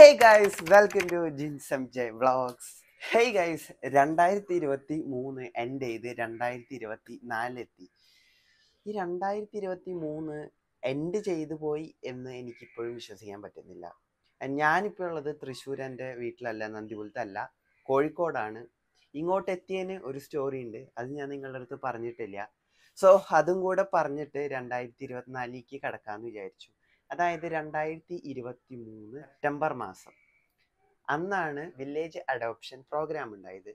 hey guys welcome to ജിൻസം ജെ vlogs hey guys രണ്ടായിരത്തി ഇരുപത്തി മൂന്ന് എൻ്റെ ഇത് രണ്ടായിരത്തി ഇരുപത്തി നാലിലെത്തി ഈ രണ്ടായിരത്തി ഇരുപത്തി മൂന്ന് എൻഡ് ചെയ്തു പോയി എന്ന് എനിക്കിപ്പോഴും വിശ്വസിക്കാൻ പറ്റുന്നില്ല ഞാനിപ്പോൾ ഉള്ളത് തൃശ്ശൂർ എൻ്റെ വീട്ടിലല്ല നന്ദിപുലത്തല്ല കോഴിക്കോടാണ് ഇങ്ങോട്ട് എത്തിയതിന് ഒരു സ്റ്റോറി ഉണ്ട് അത് ഞാൻ നിങ്ങളുടെ അടുത്ത് പറഞ്ഞിട്ടില്ല സോ അതും കൂടെ പറഞ്ഞിട്ട് രണ്ടായിരത്തി ഇരുപത്തിനാലിലേക്ക് കിടക്കാമെന്ന് വിചാരിച്ചു അതായത് രണ്ടായിരത്തി ഇരുപത്തി മൂന്ന് സെപ്റ്റംബർ മാസം അന്നാണ് വില്ലേജ് അഡോപ്ഷൻ പ്രോഗ്രാം ഉണ്ടായത്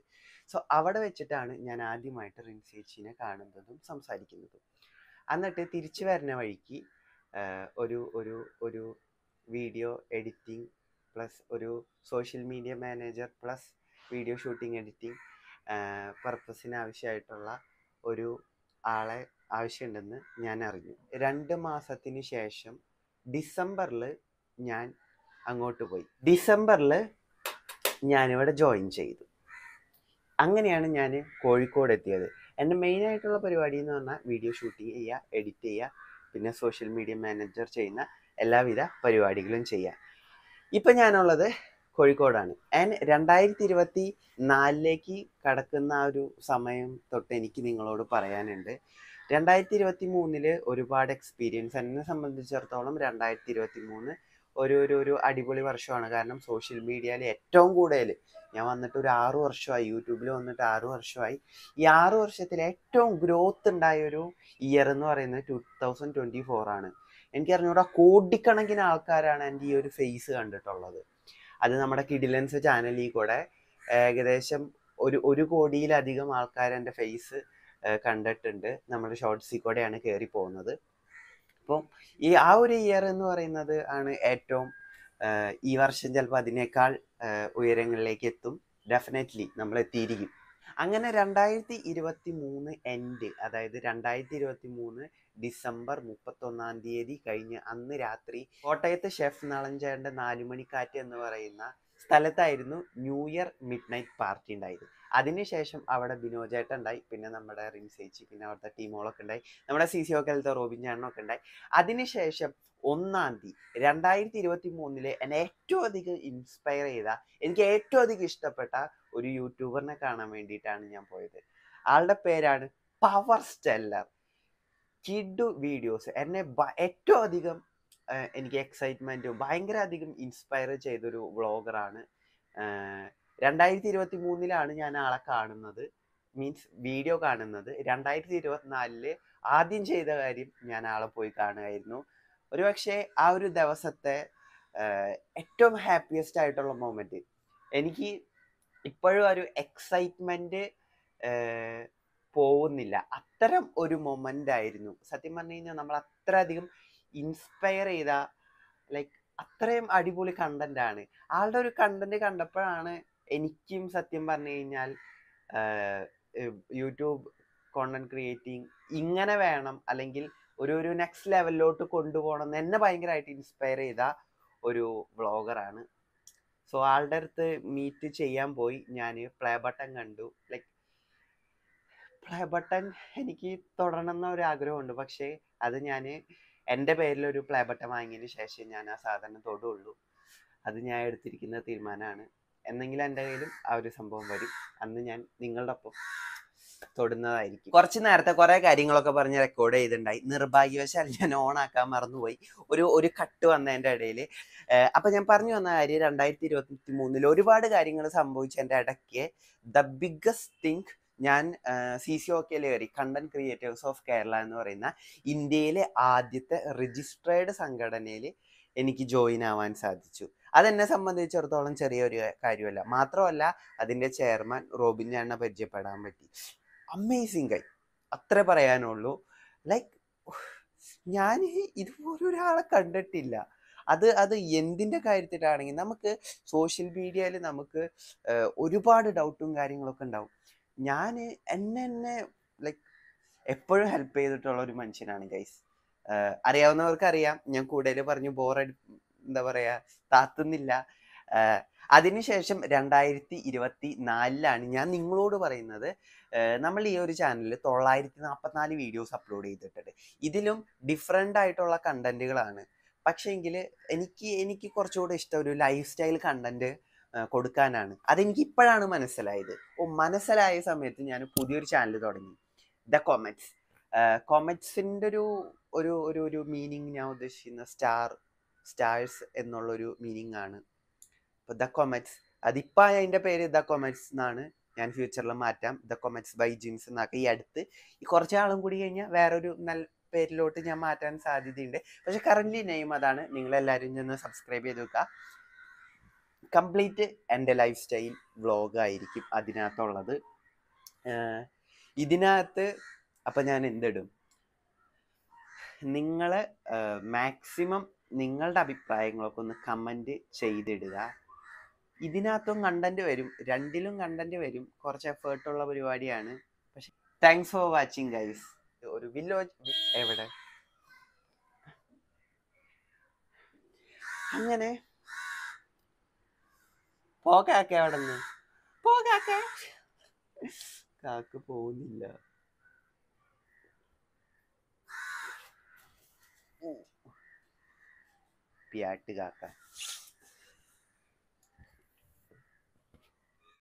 സോ അവിടെ വെച്ചിട്ടാണ് ഞാൻ ആദ്യമായിട്ട് റിൻസേച്ചിനെ കാണുന്നതും സംസാരിക്കുന്നതും എന്നിട്ട് തിരിച്ചു വരുന്ന വഴിക്ക് ഒരു ഒരു ഒരു വീഡിയോ എഡിറ്റിംഗ് പ്ലസ് ഒരു social media manager plus video shooting editing പർപ്പസിന് ആവശ്യമായിട്ടുള്ള ഒരു ആളെ ആവശ്യമുണ്ടെന്ന് ഞാൻ അറിഞ്ഞു രണ്ട് മാസത്തിന് ശേഷം ഡിസംബറിൽ ഞാൻ അങ്ങോട്ട് പോയി ഡിസംബറിൽ ഞാനിവിടെ ജോയിൻ ചെയ്തു അങ്ങനെയാണ് ഞാൻ കോഴിക്കോട് എത്തിയത് എൻ്റെ മെയിനായിട്ടുള്ള പരിപാടി എന്ന് പറഞ്ഞാൽ വീഡിയോ ഷൂട്ടിങ് ചെയ്യുക എഡിറ്റ് ചെയ്യുക പിന്നെ സോഷ്യൽ മീഡിയ മാനേജർ ചെയ്യുന്ന എല്ലാവിധ പരിപാടികളും ചെയ്യുക ഇപ്പം ഞാനുള്ളത് കോഴിക്കോടാണ് ആൻഡ് രണ്ടായിരത്തി ഇരുപത്തി നാലിലേക്ക് കടക്കുന്ന ആ ഒരു സമയം തൊട്ട് എനിക്ക് നിങ്ങളോട് പറയാനുണ്ട് രണ്ടായിരത്തി ഇരുപത്തി മൂന്നില് ഒരുപാട് എക്സ്പീരിയൻസ് എന്നെ സംബന്ധിച്ചിടത്തോളം രണ്ടായിരത്തി ഇരുപത്തി മൂന്ന് ഒരു ഒരു ഒരു അടിപൊളി വർഷമാണ് കാരണം സോഷ്യൽ മീഡിയയിൽ ഏറ്റവും കൂടുതൽ ഞാൻ വന്നിട്ട് ഒരു ആറു വർഷമായി യൂട്യൂബിൽ വന്നിട്ട് ആറു വർഷമായി ഈ ആറു വർഷത്തിൽ ഏറ്റവും ഗ്രോത്ത് ഉണ്ടായ ഒരു ഇയർ എന്ന് പറയുന്നത് ടു തൗസൻഡ് ട്വൻറ്റി ഫോറാണ് ആണ് എനിക്കറിഞ്ഞൂടാ കോടിക്കണക്കിന് ആൾക്കാരാണ് എൻ്റെ ഈ ഒരു ഫേസ് കണ്ടിട്ടുള്ളത് അത് നമ്മുടെ കിഡിലൻസ് ചാനലിൽ കൂടെ ഏകദേശം ഒരു ഒരു കോടിയിലധികം ആൾക്കാർ എൻ്റെ ഫേസ് കണ്ടിട്ടുണ്ട് നമ്മുടെ ഷോർട്ട്സിൽ കൂടെയാണ് കയറി പോകുന്നത് അപ്പം ഈ ആ ഒരു ഇയർ എന്ന് പറയുന്നത് ആണ് ഏറ്റവും ഈ വർഷം ചിലപ്പോൾ അതിനേക്കാൾ ഉയരങ്ങളിലേക്ക് എത്തും ഡെഫിനറ്റ്ലി നമ്മൾ എത്തിയിരിക്കും അങ്ങനെ രണ്ടായിരത്തി ഇരുപത്തി മൂന്ന് എൻഡ് അതായത് രണ്ടായിരത്തി ഇരുപത്തി മൂന്ന് ഡിസംബർ മുപ്പത്തൊന്നാം തീയതി കഴിഞ്ഞ് അന്ന് രാത്രി കോട്ടയത്തെ ഷെഫ് നളഞ്ചേണ്ട നാലുമണിക്കാറ്റ് എന്ന് പറയുന്ന സ്ഥലത്തായിരുന്നു new year midnight party ഉണ്ടായത് അതിനുശേഷം അവിടെ ബിനോജേട്ട ഉണ്ടായി പിന്നെ നമ്മുടെ റിംസേച്ചി പിന്നെ അവിടുത്തെ ടീമുകളൊക്കെ ഉണ്ടായി നമ്മുടെ സി സി ഒക്കലത്തെ റോബിൻ ചാണനൊക്കെ ഉണ്ടായി അതിനുശേഷം ഒന്നാം തീയതി രണ്ടായിരത്തി ഇരുപത്തി മൂന്നിലെ എന്നെ ഏറ്റവും അധികം ഇൻസ്പയർ ചെയ്ത എനിക്ക് ഏറ്റവും അധികം ഇഷ്ടപ്പെട്ട ഒരു യൂട്യൂബറിനെ കാണാൻ വേണ്ടിയിട്ടാണ് ഞാൻ പോയത് ആളുടെ പേരാണ് പവർ സ്റ്റെല്ലർ കിഡ് വീഡിയോസ് എന്നെ ഏറ്റവും അധികം എനിക്ക് എക്സൈറ്റ്മെൻറ്റ് ഭയങ്കര അധികം ഇൻസ്പയർ ചെയ്തൊരു വ്ളോഗറാണ് രണ്ടായിരത്തി ഇരുപത്തി മൂന്നിലാണ് ഞാൻ ആളെ കാണുന്നത് മീൻസ് വീഡിയോ കാണുന്നത് രണ്ടായിരത്തി ഇരുപത്തിനാലില് ആദ്യം ചെയ്ത കാര്യം ഞാൻ ആളെ പോയി കാണുമായിരുന്നു പക്ഷേ ആ ഒരു ദിവസത്തെ ഏറ്റവും ഹാപ്പിയസ്റ്റ് ആയിട്ടുള്ള മൊമെൻറ്റ് എനിക്ക് ഇപ്പോഴും ഒരു എക്സൈറ്റ്മെൻറ്റ് പോകുന്നില്ല അത്തരം ഒരു മൊമെൻ്റ് ആയിരുന്നു സത്യം പറഞ്ഞു കഴിഞ്ഞാൽ നമ്മൾ അത്രയധികം ഇൻസ്പയർ ചെയ്ത ലൈക്ക് അത്രയും അടിപൊളി കണ്ടന്റ് ആണ് ആളുടെ ഒരു കണ്ടന്റ് കണ്ടപ്പോഴാണ് എനിക്കും സത്യം പറഞ്ഞു കഴിഞ്ഞാൽ യൂട്യൂബ് കോണ്ടന്റ് ക്രിയേറ്റിംഗ് ഇങ്ങനെ വേണം അല്ലെങ്കിൽ ഒരു ഒരു നെക്സ്റ്റ് ലെവലിലോട്ട് കൊണ്ടുപോകണം എന്നെ ഭയങ്കരമായിട്ട് ഇൻസ്പയർ ചെയ്ത ഒരു വ്ളോഗറാണ് സോ ആളുടെ അടുത്ത് മീറ്റ് ചെയ്യാൻ പോയി ഞാൻ പ്ലേ ബട്ടൺ കണ്ടു ലൈക്ക് പ്ലേ ബട്ടൺ എനിക്ക് തുടരണം എന്ന ഒരു ആഗ്രഹമുണ്ട് പക്ഷേ അത് ഞാൻ എൻ്റെ പേരിൽ ഒരു പ്ലേ ബട്ടൺ വാങ്ങിയതിന് ശേഷം ഞാൻ ആ സാധനം തൊടുള്ളൂ അത് ഞാൻ എടുത്തിരിക്കുന്ന തീരുമാനമാണ് എന്നെങ്കിലും എൻ്റെ കയ്യിലും ആ ഒരു സംഭവം വരും അന്ന് ഞാൻ നിങ്ങളുടെ ഒപ്പം തൊടുന്നതായിരിക്കും കുറച്ച് നേരത്തെ കുറേ കാര്യങ്ങളൊക്കെ പറഞ്ഞ് റെക്കോർഡ് ചെയ്തിട്ടുണ്ടായി നിർഭാഗ്യവശാൽ ഞാൻ ഓൺ ആക്കാൻ മറന്നുപോയി ഒരു ഒരു കട്ട് വന്നതിൻ്റെ ഇടയിൽ അപ്പം ഞാൻ പറഞ്ഞു വന്ന കാര്യം രണ്ടായിരത്തി ഇരുപത്തി മൂന്നിൽ ഒരുപാട് കാര്യങ്ങൾ സംഭവിച്ചതിൻ്റെ ഇടയ്ക്ക് ദ ബിഗ്ഗസ്റ്റ് തിങ്ക് ഞാൻ സി സി ഒ കെ ലേറി കണ്ടന്റ് ക്രിയേറ്റേഴ്സ് ഓഫ് കേരള എന്ന് പറയുന്ന ഇന്ത്യയിലെ ആദ്യത്തെ രജിസ്ട്രേഡ് സംഘടനയിൽ എനിക്ക് ജോയിൻ ആവാൻ സാധിച്ചു അതെന്നെ സംബന്ധിച്ചിടത്തോളം ചെറിയൊരു കാര്യമല്ല മാത്രമല്ല അതിൻ്റെ ചെയർമാൻ റോബിൻ ഞാനെ പരിചയപ്പെടാൻ പറ്റി അമേസിങ് കൈ അത്ര പറയാനുള്ളൂ ലൈക്ക് ഞാൻ ഇതുപോലൊരാളെ ഒരാളെ കണ്ടിട്ടില്ല അത് അത് എന്തിൻ്റെ കാര്യത്തിലാണെങ്കിൽ നമുക്ക് സോഷ്യൽ മീഡിയയിൽ നമുക്ക് ഒരുപാട് ഡൗട്ടും കാര്യങ്ങളൊക്കെ ഉണ്ടാവും ഞാൻ എന്നെ എന്നെ ലൈക്ക് എപ്പോഴും ഹെൽപ്പ് ചെയ്തിട്ടുള്ള ഒരു മനുഷ്യനാണ് ഗൈസ് അറിയാവുന്നവർക്ക് അറിയാം ഞാൻ കൂടുതൽ പറഞ്ഞു ബോറടി എന്താ പറയാ താത്തുന്നില്ല അതിനുശേഷം രണ്ടായിരത്തി ഇരുപത്തി നാലിലാണ് ഞാൻ നിങ്ങളോട് പറയുന്നത് നമ്മൾ ഈ ഒരു ചാനലിൽ തൊള്ളായിരത്തി നാൽപ്പത്തിനാല് വീഡിയോസ് അപ്ലോഡ് ചെയ്തിട്ടുണ്ട് ഇതിലും ഡിഫറെൻ്റ് ആയിട്ടുള്ള കണ്ടന്റുകളാണ് എങ്കിൽ എനിക്ക് എനിക്ക് കുറച്ചുകൂടെ ഇഷ്ടം ഒരു ലൈഫ് സ്റ്റൈൽ കണ്ടന്റ് കൊടുക്കാനാണ് അതെനിക്ക് ഇപ്പോഴാണ് മനസ്സിലായത് ഓ മനസ്സിലായ സമയത്ത് ഞാൻ പുതിയൊരു ചാനൽ തുടങ്ങി ദ കൊമറ്റ്സ് കൊമറ്റ്സിൻ്റെ ഒരു ഒരു ഒരു ഒരു മീനിങ് ഞാൻ ഉദ്ദേശിക്കുന്ന സ്റ്റാർ സ്റ്റാർസ് എന്നുള്ളൊരു മീനിങ് ആണ് അപ്പോൾ ദ കൊമറ്റ്സ് അതിപ്പോൾ അതിൻ്റെ പേര് ദ കൊമറ്റ്സ് എന്നാണ് ഞാൻ ഫ്യൂച്ചറിൽ മാറ്റാം ദ കൊമറ്റ്സ് ബൈ ജിൻസ് എന്നൊക്കെ ഈ അടുത്ത് ഈ കുറച്ച് ആളും കൂടി കഴിഞ്ഞാൽ വേറൊരു നല്ല പേരിലോട്ട് ഞാൻ മാറ്റാൻ സാധ്യതയുണ്ട് പക്ഷെ കറൻറ്റ്ലി നെയിം അതാണ് നിങ്ങളെല്ലാവരും ചെന്ന് സബ്സ്ക്രൈബ് ചെയ്ത് വെക്കുക കംപ്ലീറ്റ് എൻ്റെ ലൈഫ് സ്റ്റൈൽ ആയിരിക്കും അതിനകത്തുള്ളത് ഇതിനകത്ത് അപ്പം ഞാൻ എന്തിടും നിങ്ങൾ മാക്സിമം നിങ്ങളുടെ അഭിപ്രായങ്ങളൊക്കെ ഒന്ന് കമൻറ്റ് ചെയ്തിടുക ഇതിനകത്തും കണ്ടന്റ് വരും രണ്ടിലും കണ്ടന്റ് വരും കുറച്ച് എഫേർട്ടുള്ള പരിപാടിയാണ് പക്ഷെ താങ്ക്സ് ഫോർ വാച്ചിങ് ഗൈസ് ഒരു വില്ലോ എവിടെ അങ്ങനെ പോകാക്കെ അവിടെ നിന്ന് പോകാക്കെ കാക്ക പോകുന്നില്ല പിയാട്ട് കാക്ക